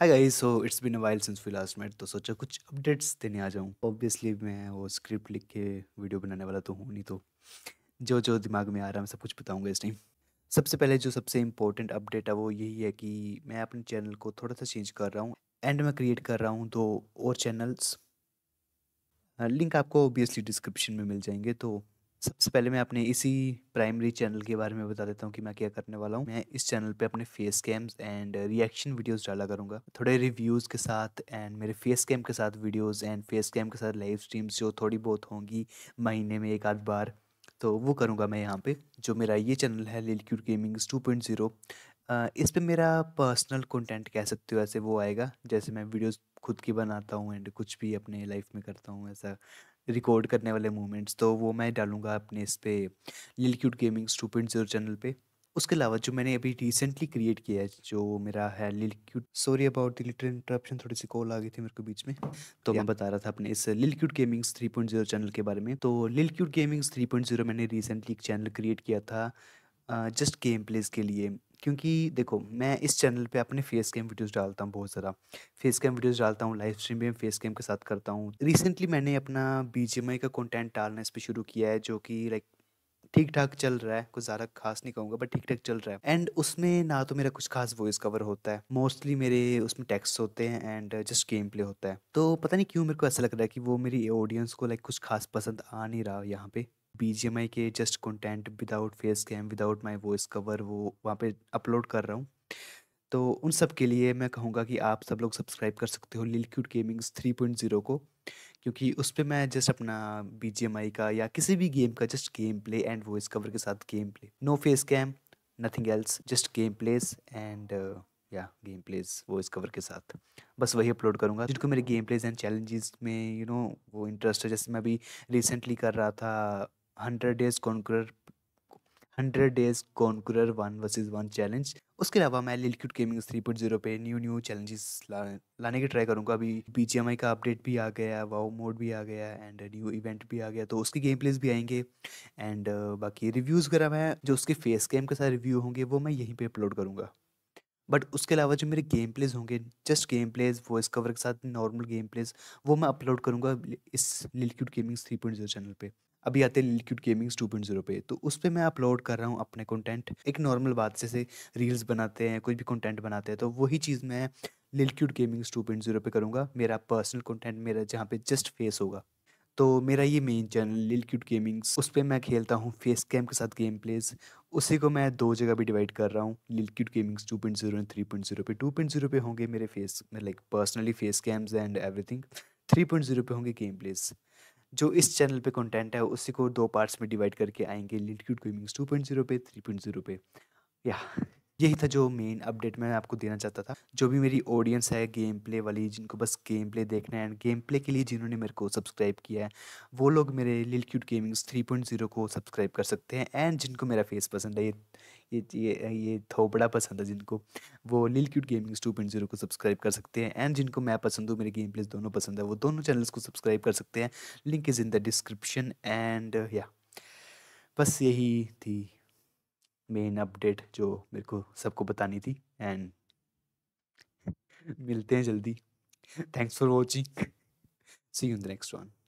hi guys so it's been a while since we last met तो सोचा कुछ updates देने आ जाऊँ ऑब्वियसली मैं वो स्क्रिप्ट लिख के वीडियो बनाने वाला तो हूँ नहीं तो जो जो दिमाग में आ रहा है मैं सब कुछ बताऊँगा इस टाइम सबसे पहले जो सबसे इम्पोर्टेंट अपडेट है वो यही है कि मैं अपने चैनल को थोड़ा सा चेंज कर रहा हूँ एंड मैं क्रिएट कर रहा हूँ दो और चैनल्स लिंक आपको ऑब्वियसली डिस्क्रिप्शन में मिल जाएंगे तो सबसे पहले मैं अपने इसी प्राइमरी चैनल के बारे में बता देता हूँ कि मैं क्या करने वाला हूँ मैं इस चैनल पे अपने face cams and reaction videos डाला करूँगा थोड़े रिव्यूज़ के साथ एंड मेरे फेस कैम के साथ वीडियोस एंड फेस कैम के साथ लाइव स्ट्रीम्स जो थोड़ी बहुत होंगी महीने में एक आध बार तो वो करूँगा मैं यहाँ पर जो मेरा ये चैनल है Lil Cute Gamings two point zero इस पर मेरा पर्सनल कंटेंट कह सकते हो ऐसे वो आएगा जैसे मैं वीडियोस खुद की बनाता हूँ एंड कुछ भी अपने लाइफ में करता हूँ ऐसा रिकॉर्ड करने वाले मूवमेंट्स तो वो मैं डालूंगा अपने इस पर Lil Cute Gaming two point zero channel पे उसके अलावा जो मैंने अभी रिसेंटली क्रिएट किया है जो मेरा है Lil Cute sorry about the little interruption थोड़ी सी कॉल आ गई थी मेरे को बीच में तो मैं बता रहा था अपने इस Lil Cute Gamings three point zero channel के बारे में तो Lil Cute Gamings three point zero मैंने रिसेंटली एक चैनल क्रिएट किया था जस्ट गेम प्लेस के लिए क्योंकि देखो मैं इस चैनल पे अपने फेस कैम वीडियोस डालता हूँ बहुत ज़्यादा फेस कैम वीडियोस डालता हूँ लाइव स्ट्रीम भी फेस कैम के साथ करता हूँ रिसेंटली मैंने अपना बी का कंटेंट डालना इस पर शुरू किया है जो कि लाइक ठीक ठाक चल रहा है कुछ ज़्यादा खास नहीं कहूँगा बट ठीक ठाक चल रहा है एंड उसमें ना तो मेरा कुछ खास वॉइस कवर होता है मोस्टली मेरे उसमें टेक्स्ट होते हैं एंड जस्ट गेम प्ले होता है तो पता नहीं क्यों मेरे को ऐसा लग रहा है कि वो मेरी ऑडियंस को लाइक कुछ खास पसंद आ नहीं रहा यहाँ पे बी के just content without face cam without my voice cover वो वहाँ पे अपलोड कर रहा हूँ तो उन सब के लिए मैं कहूँगा कि आप सब लोग सब्सक्राइब कर सकते हो Lil Cute Gamings three point zero को क्योंकि उस पर मैं जस्ट अपना बी का या किसी भी गेम का just game play and voice cover के साथ game play no face cam nothing else just game plays and या गेम प्लेज वॉइस कवर के साथ बस वही अपलोड करूँगा जिनको मेरे गेम प्लेज एंड चैलेंजेस में यू you नो know, वो इंटरेस्ट है जैसे मैं अभी रिसेंटली कर रहा था hundred days conqueror hundred days conqueror one versus one challenge उसके अलावा मैं Liquid Gaming three point zero पर न्यू न्यू चैलेंजेस ला, लाने की ट्राई करूँगा अभी पी जी एम आई का अपडेट भी आ गया वाओ मोड भी आ गया एंड न्यू इवेंट भी आ गया तो उसके गेम प्लेस भी आएंगे एंड बाकी रिव्यूज़ वगैरह मैं जो उसके फेस कैम के साथ रिव्यू होंगे वो मैं यहीं पर अपलोड करूँगा बट उसके अलावा जो मेरे गेम प्लेज होंगे just game plays voice cover के साथ नॉर्मल गेम प्लेज वो मैं अपलोड करूँगा इस Liquid Gaming three point zero channel पर अभी आते हैं Liquid Gamings two point zero पे तो उस पर मैं अपलोड कर रहा हूँ अपने कंटेंट एक नॉर्मल बात जैसे रील्स बनाते हैं कुछ भी कंटेंट बनाते हैं तो वही चीज़ मैं Lil Cute Gaming two point zero पे करूँगा मेरा पर्सनल कंटेंट मेरा जहाँ पे जस्ट फेस होगा तो मेरा ये मेन चैनल लिल्क्यूड गेमिंग्स उस पर मैं खेलता हूँ फेस कैम के साथ गेम प्लेज उसी को मैं दो जगह भी डिवाइड कर रहा हूँ Lil Cute Gamings two point zero and three point zero पे टू पॉइंट जीरो पे होंगे मेरे face like personally face cams and everything three point zero पे होंगे गेम प्लेज जो इस चैनल पे कंटेंट है उसी को दो पार्ट्स में डिवाइड करके आएंगे लिक्विड गेमिंग्स जीरो पे थ्री पॉइंट जीरो पे या यही था जो मेन अपडेट मैं आपको देना चाहता था जो भी मेरी ऑडियंस है गेम प्ले वाली जिनको बस गेम प्ले देखना है एंड गेम प्ले के लिए जिन्होंने मेरे को सब्सक्राइब किया है वो लोग मेरे Lil Cute Gamings three point zero को सब्सक्राइब कर सकते हैं एंड जिनको मेरा फेस पसंद है ये ये ये ये थोपड़ा पसंद है जिनको वो Lil Cute Gamings two point zero को सब्सक्राइब कर सकते हैं एंड जिनको मैं पसंद हूँ मेरे गेम प्लेस दोनों पसंद है वो दोनों चैनल्स को सब्सक्राइब कर सकते हैं link is in the description and या बस यही थी मेन अपडेट जो मेरे को सबको बतानी थी एंड मिलते हैं जल्दी thanks for watching see you in the next one